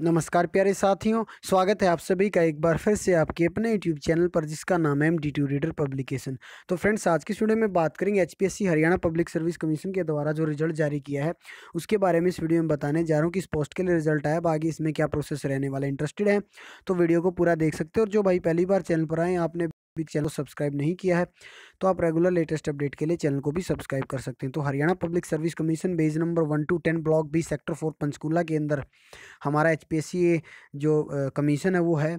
नमस्कार प्यारे साथियों स्वागत है आप सभी का एक बार फिर से आपके अपने यूट्यूब चैनल पर जिसका नाम है M D two reader publication तो फ्रेंड्स आज की वीडियो में बात करेंगे HPSC Haryana public service commission के द्वारा जो रिजल्ट जारी किया है उसके बारे में इस वीडियो में बताने जा रहा हूँ कि इस पोस्ट के लिए रिजल्ट आया बाकी इसमें क्या प्रोसेस रहने वाला इंटरेस्टेड है तो वीडियो को पूरा देख सकते हो और जो भाई पहली बार चैनल पर आए आपने भी चैनल सब्सक्राइब नहीं किया है तो आप रेगुलर लेटेस्ट अपडेट के लिए चैनल को भी सब्सक्राइब कर सकते हैं तो Haryana public service commission bays number one two ten block B sector four Panchkula के अंदर हमारा एच जो कमीशन है वो है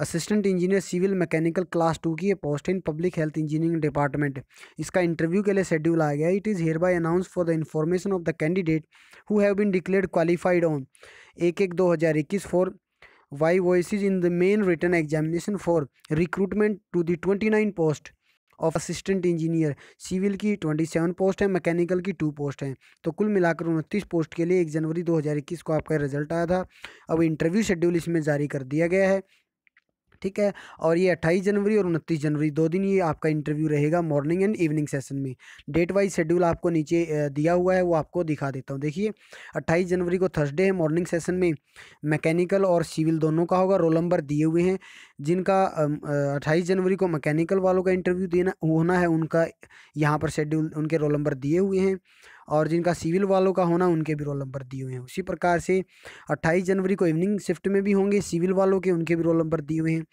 assistant engineer civil mechanical class two की post in public health engineering department इसका इंटरव्यू के लिए शेड्यूल आया गया it is hereby announce for the information of the candidate who have been declare qualified on एक एक दो हज़ार इक्कीस for Y why in the main written examination for recruitment to the twenty nine post of assistant engineer civil की twenty seven post है mechanical की two post हैं तो कुल मिलाकर उनतीस पोस्ट के लिए एक जनवरी दो हज़ार इक्कीस को आपका रिजल्ट आया था अब इंटरव्यू शेड्यूल इसमें जारी कर दिया गया है ठीक है और ये अट्ठाईस जनवरी और उनतीस जनवरी दो दिन ये आपका इंटरव्यू रहेगा मॉर्निंग एंड इवनिंग सेशन में डेट वाइज शेड्यूल आपको नीचे दिया हुआ है वो आपको दिखा देता हूँ देखिए अट्ठाईस जनवरी को थर्सडे है मॉर्निंग सेशन में मैकेनिकल और सिविल दोनों का होगा रोल नंबर दिए हुए हैं जिनका अट्ठाईस जनवरी को मैकेनिकल वालों का इंटरव्यू देना होना है उनका यहाँ पर शेड्यूल उनके रोल नंबर दिए हुए हैं और जिनका सिविल वालों का होना उनके भी रोल नंबर दिए हुए हैं उसी प्रकार से अट्ठाईस जनवरी को इवनिंग शिफ्ट में भी होंगे सिविल वालों के उनके भी रोल नंबर दिए हुए हैं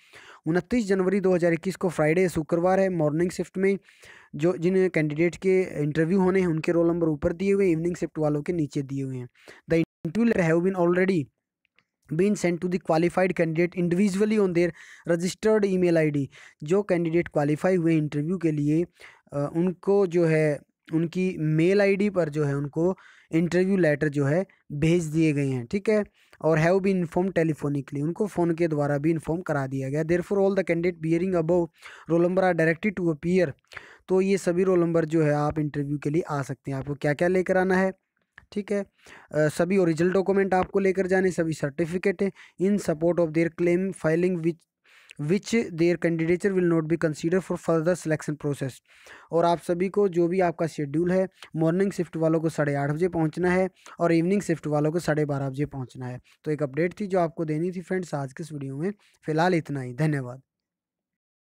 उनतीस जनवरी 2021 को फ्राइडे शुक्रवार है मॉर्निंग शिफ्ट में जो जिन कैंडिडेट के इंटरव्यू होने हैं उनके रोल नंबर ऊपर दिए हुए इवनिंग शिफ्ट वालों के नीचे दिए हुए हैं the interview have been already been send to the qualified candidate individually on their registered email ID जो कैंडिडेट क्वालिफाई हुए इंटरव्यू के लिए उनको जो है उनकी मेल आईडी पर जो है उनको इंटरव्यू लेटर जो है भेज दिए गए हैं ठीक है और हैव बी इन्फॉर्म टेलीफोनिकली उनको फ़ोन के द्वारा भी इन्फॉर्म करा दिया गया there for all the candidate bearing above roll number are directed to appear तो ये सभी रोल नंबर जो है आप इंटरव्यू के लिए आ सकते हैं आपको क्या क्या लेकर आना है ठीक है आ, सभी ओरिजिनल डॉक्यूमेंट आपको लेकर जाने सभी certificate in support of their claim filing which which their candidature will not be consider for further selection process और आप सभी को जो भी आपका शेड्यूल है मॉर्निंग शिफ्ट वालों को साढ़े आठ बजे पहुंचना है और इवनिंग शिफ्ट वालों को साढ़े बारह बजे पहुंचना है तो एक अपडेट थी जो आपको देनी थी फ्रेंड्स आज के इस वीडियो में फिलहाल इतना ही धन्यवाद